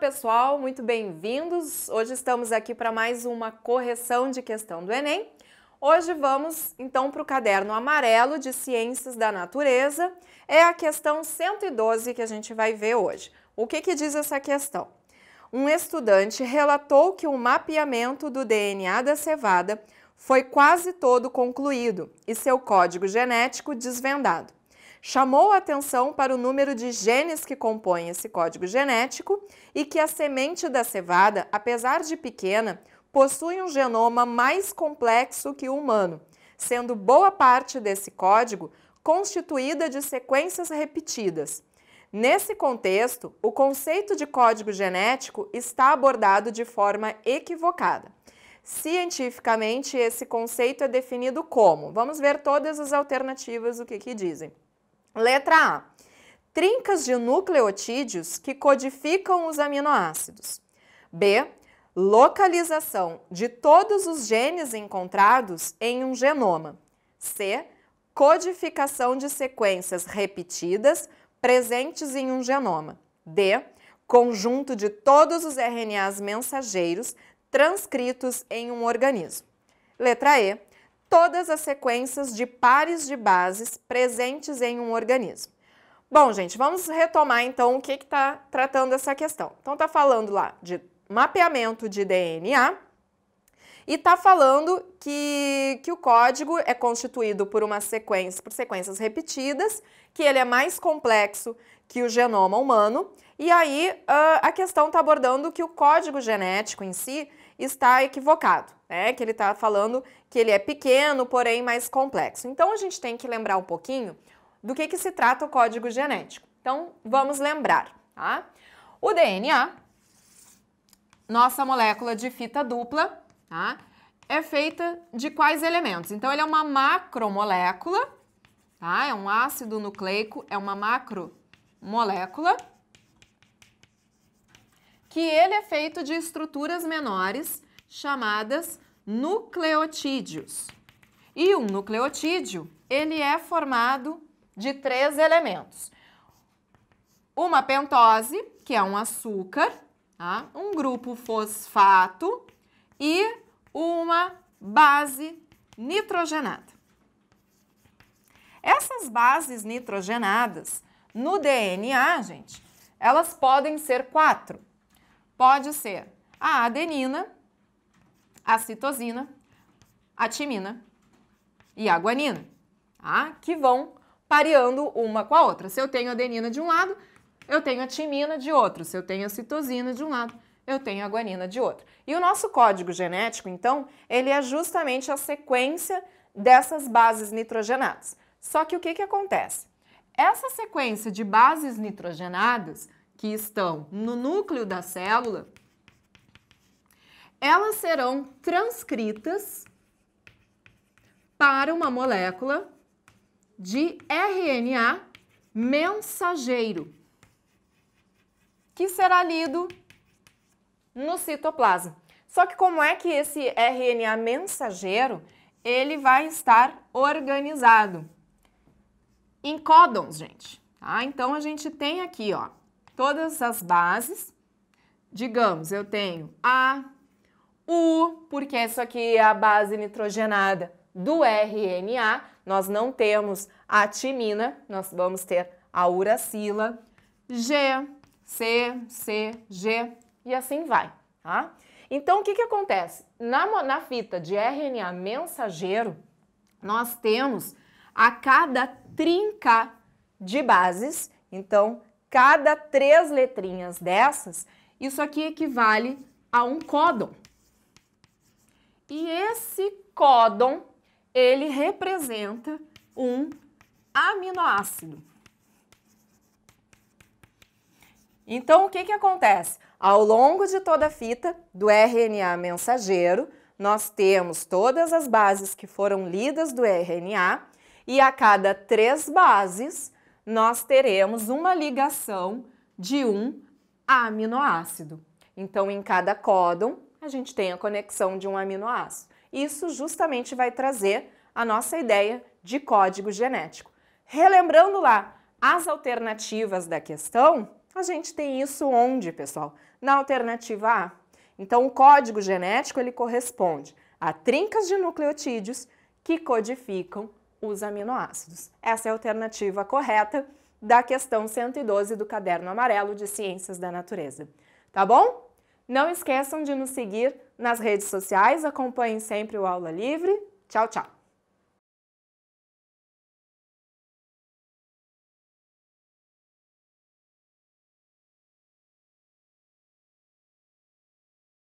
pessoal, muito bem-vindos. Hoje estamos aqui para mais uma correção de questão do Enem. Hoje vamos então para o caderno amarelo de Ciências da Natureza. É a questão 112 que a gente vai ver hoje. O que, que diz essa questão? Um estudante relatou que o mapeamento do DNA da cevada foi quase todo concluído e seu código genético desvendado chamou a atenção para o número de genes que compõem esse código genético e que a semente da cevada, apesar de pequena, possui um genoma mais complexo que o humano, sendo boa parte desse código constituída de sequências repetidas. Nesse contexto, o conceito de código genético está abordado de forma equivocada. Cientificamente, esse conceito é definido como? Vamos ver todas as alternativas, o que, que dizem. Letra A. Trincas de nucleotídeos que codificam os aminoácidos. B. Localização de todos os genes encontrados em um genoma. C. Codificação de sequências repetidas presentes em um genoma. D. Conjunto de todos os RNAs mensageiros transcritos em um organismo. Letra E todas as sequências de pares de bases presentes em um organismo. Bom, gente, vamos retomar então o que está tratando essa questão. Então, está falando lá de mapeamento de DNA e está falando que, que o código é constituído por uma sequência, por sequências repetidas, que ele é mais complexo que o genoma humano. E aí uh, a questão está abordando que o código genético em si está equivocado, né? Que ele está falando que ele é pequeno, porém mais complexo. Então a gente tem que lembrar um pouquinho do que, que se trata o código genético. Então vamos lembrar, tá? O DNA, nossa molécula de fita dupla, tá? É feita de quais elementos? Então ele é uma macromolécula, tá? É um ácido nucleico, é uma macromolécula que ele é feito de estruturas menores chamadas nucleotídeos. E um nucleotídeo, ele é formado de três elementos. Uma pentose, que é um açúcar, tá? um grupo fosfato e uma base nitrogenada. Essas bases nitrogenadas no DNA, gente, elas podem ser quatro pode ser a adenina, a citosina, a timina e a guanina, tá? que vão pareando uma com a outra. Se eu tenho adenina de um lado, eu tenho a timina de outro. Se eu tenho a citosina de um lado, eu tenho a guanina de outro. E o nosso código genético, então, ele é justamente a sequência dessas bases nitrogenadas. Só que o que, que acontece? Essa sequência de bases nitrogenadas que estão no núcleo da célula, elas serão transcritas para uma molécula de RNA mensageiro, que será lido no citoplasma. Só que como é que esse RNA mensageiro, ele vai estar organizado? Em códons, gente. Ah, Então, a gente tem aqui, ó, todas as bases. Digamos, eu tenho A, U, porque essa aqui é a base nitrogenada do RNA. Nós não temos a timina, nós vamos ter a uracila, G, C, C, G e assim vai, tá? Então, o que, que acontece? Na, na fita de RNA mensageiro, nós temos a cada trinca de bases, então cada três letrinhas dessas, isso aqui equivale a um códon. E esse códon, ele representa um aminoácido. Então, o que, que acontece? Ao longo de toda a fita do RNA mensageiro, nós temos todas as bases que foram lidas do RNA e a cada três bases nós teremos uma ligação de um aminoácido. Então, em cada códon, a gente tem a conexão de um aminoácido. Isso justamente vai trazer a nossa ideia de código genético. Relembrando lá as alternativas da questão, a gente tem isso onde, pessoal? Na alternativa A. Então, o código genético ele corresponde a trincas de nucleotídeos que codificam os aminoácidos. Essa é a alternativa correta da questão 112 do caderno amarelo de Ciências da Natureza. Tá bom? Não esqueçam de nos seguir nas redes sociais, acompanhem sempre o Aula Livre. Tchau, tchau!